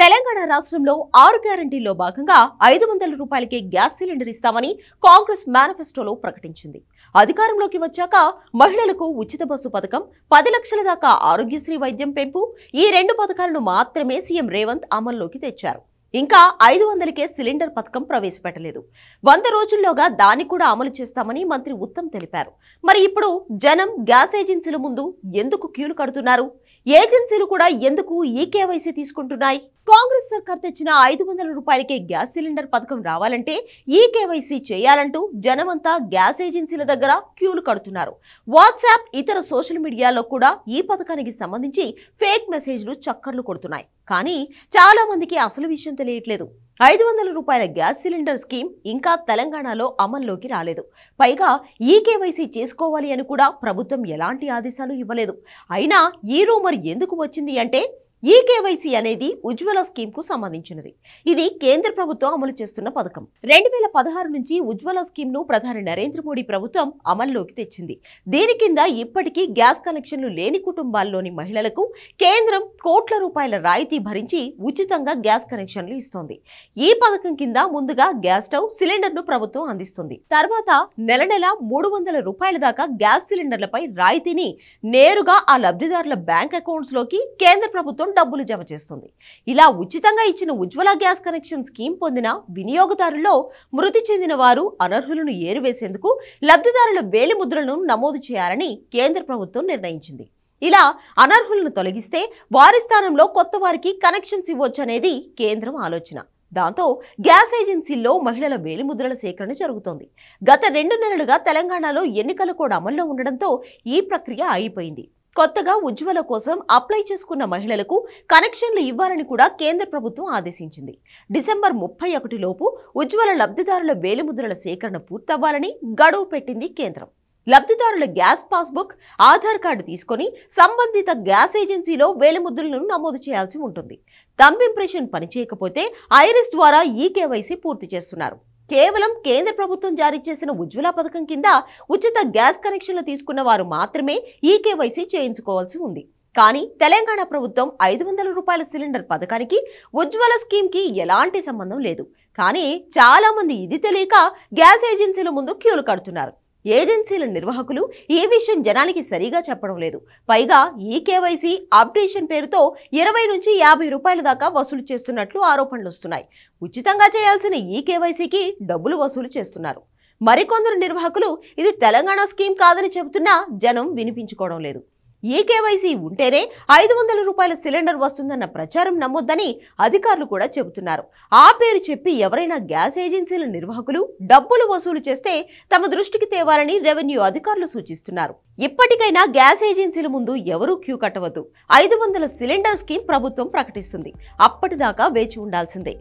తెలంగాణ రాష్ట్రంలో ఆరు గ్యారంటీల్లో భాగంగా ఐదు వందల రూపాయలకే గ్యాస్ సిలిండర్ ఇస్తామని కాంగ్రెస్ మేనిఫెస్టోలో ప్రకటించింది అధికారంలోకి వచ్చాక మహిళలకు ఉచిత బస్సు పథకం పది లక్షల దాకా ఆరోగ్యశ్రీ వైద్యం పెంపు ఈ రెండు పథకాలను మాత్రమే సీఎం రేవంత్ అమల్లోకి తెచ్చారు ఇంకా ఐదు వందలకే సిలిండర్ పథకం ప్రవేశపెట్టలేదు వంద రోజుల్లోగా దాన్ని కూడా అమలు చేస్తామని మంత్రి ఉత్తమ్ తెలిపారు మరి ఇప్పుడు జనం గ్యాస్ ఏజెన్సీల ముందు ఎందుకు క్యూలు కడుతున్నారు ఏజెన్సీలు కూడా ఎందుకు ఈ కేవైసీ తీసుకుంటున్నాయి కాంగ్రెస్ సర్కార్ తెచ్చిన ఐదు వందల రూపాయలకే గ్యాస్ సిలిండర్ పథకం రావాలంటే ఈ కేవైసీ చేయాలంటూ జనమంతా గ్యాస్ ఏజెన్సీల దగ్గర క్యూలు కడుతున్నారు వాట్సాప్ ఇతర సోషల్ మీడియాలో కూడా ఈ పథకానికి సంబంధించి ఫేక్ మెసేజ్లు చక్కర్లు కొడుతున్నాయి కానీ చాలామందికి అసలు విషయం తెలియట్లేదు ఐదు వందల రూపాయల గ్యాస్ సిలిండర్ స్కీమ్ ఇంకా తెలంగాణలో అమల్లోకి రాలేదు పైగా ఈ కేవైసీ చేసుకోవాలి అని కూడా ప్రభుత్వం ఎలాంటి ఆదేశాలు ఇవ్వలేదు అయినా ఈ రూమర్ ఎందుకు వచ్చింది అంటే ఈ కేవైసీ అనేది ఉజ్వల స్కీమ్ కు సంబంధించినది ఇది కేంద్ర ప్రభుత్వం అమలు చేస్తున్న పథకం రెండు వేల పదహారు నుంచి ఉజ్వల స్కీమ్ ను ప్రధాని నరేంద్ర మోడీ ప్రభుత్వం అమల్లోకి తెచ్చింది దీని కింద ఇప్పటికీ గ్యాస్ కనెక్షన్లు లేని కుటుంబాల్లోని మహిళలకు కేంద్రం కోట్ల రూపాయల రాయితీ భరించి ఉచితంగా గ్యాస్ కనెక్షన్లు ఇస్తోంది ఈ పథకం కింద ముందుగా గ్యాస్ స్టవ్ సిలిండర్ ను ప్రభుత్వం అందిస్తుంది తర్వాత నెల నెల మూడు వందల రూపాయల దాకా గ్యాస్ సిలిండర్లపై రాయితీని నేరుగా ఆ లబ్ధిదారుల బ్యాంక్ అకౌంట్స్ లోకి కేంద్ర ప్రభుత్వం ప్రభుత్వం డబ్బులు జమ చేస్తుంది ఇలా ఉచితంగా ఇచ్చిన ఉజ్వల గ్యాస్ కనెక్షన్ స్కీమ్ పొందిన వినియోగదారుల్లో మృతి చెందిన వారు అనర్హులను ఏరువేసేందుకు లబ్ధిదారుల వేలిముద్రలను నమోదు చేయాలని కేంద్ర ప్రభుత్వం నిర్ణయించింది ఇలా అనర్హులను తొలగిస్తే వారి స్థానంలో కొత్త వారికి కనెక్షన్స్ ఇవ్వొచ్చనేది కేంద్రం ఆలోచన దాంతో గ్యాస్ ఏజెన్సీల్లో మహిళల వేలిముద్రల సేకరణ జరుగుతోంది గత రెండు నెలలుగా తెలంగాణలో ఎన్నికలు కూడా అమల్లో ఉండడంతో ఈ ప్రక్రియ ఆగిపోయింది కొత్తగా ఉజ్వల కోసం అప్లై చేసుకున్న మహిళలకు కనెక్షన్లు ఇవ్వాలని కూడా కేంద్ర ప్రభుత్వం ఆదేశించింది డిసెంబర్ ముప్పై ఒకటిలోపు ఉజ్వల లబ్ధిదారుల వేలిముద్రల సేకరణ పూర్తవ్వాలని గడువు పెట్టింది కేంద్రం లబ్ధిదారుల గ్యాస్ పాస్బుక్ ఆధార్ కార్డు తీసుకొని సంబంధిత గ్యాస్ ఏజెన్సీలో వేలిముద్రలను నమోదు చేయాల్సి ఉంటుంది థంబ్ ఇంప్రెషన్ పనిచేయకపోతే ఐరిస్ ద్వారా ఈ కేవైసీ పూర్తి చేస్తున్నారు కేవలం కేంద్ర ప్రభుత్వం జారీ చేసిన ఉజ్వల పథకం కింద ఉచిత గ్యాస్ కనెక్షన్లు తీసుకున్న వారు మాత్రమే ఈ కేవైసీ చేయించుకోవాల్సి ఉంది కానీ తెలంగాణ ప్రభుత్వం ఐదు వందల రూపాయల సిలిండర్ పథకానికి ఉజ్వల స్కీమ్కి ఎలాంటి సంబంధం లేదు కానీ చాలామంది ఇది తెలియక గ్యాస్ ఏజెన్సీల ముందు క్యూలు కడుతున్నారు ఏజెన్సీల నిర్వాహకులు ఈ విషయం జనానికి సరిగా చెప్పడం లేదు పైగా ఈ కేవైసీ అప్డేషన్ పేరుతో ఇరవై నుంచి యాభై రూపాయల దాకా వసూలు చేస్తున్నట్లు ఆరోపణలు వస్తున్నాయి ఉచితంగా చేయాల్సిన ఈ కేవైసీకి డబ్బులు వసూలు చేస్తున్నారు మరికొందరు నిర్వాహకులు ఇది తెలంగాణ స్కీమ్ కాదని చెబుతున్నా జనం వినిపించుకోవడం లేదు ఈ కేవైసీ ఉంటేనే ఐదు వందల రూపాయల సిలిండర్ వస్తుందన్న ప్రచారం నమ్మొద్దని అధికారులు కూడా చెబుతున్నారు ఆ పేరు చెప్పి ఎవరైనా గ్యాస్ ఏజెన్సీల నిర్వాహకులు డబ్బులు వసూలు చేస్తే తమ దృష్టికి తేవాలని రెవెన్యూ అధికారులు సూచిస్తున్నారు ఇప్పటికైనా గ్యాస్ ఏజెన్సీల ముందు ఎవరూ క్యూ కట్టవద్దు ఐదు వందల సిలిండర్ స్కీమ్ ప్రభుత్వం ప్రకటిస్తుంది అప్పటిదాకా వేచి ఉండాల్సిందే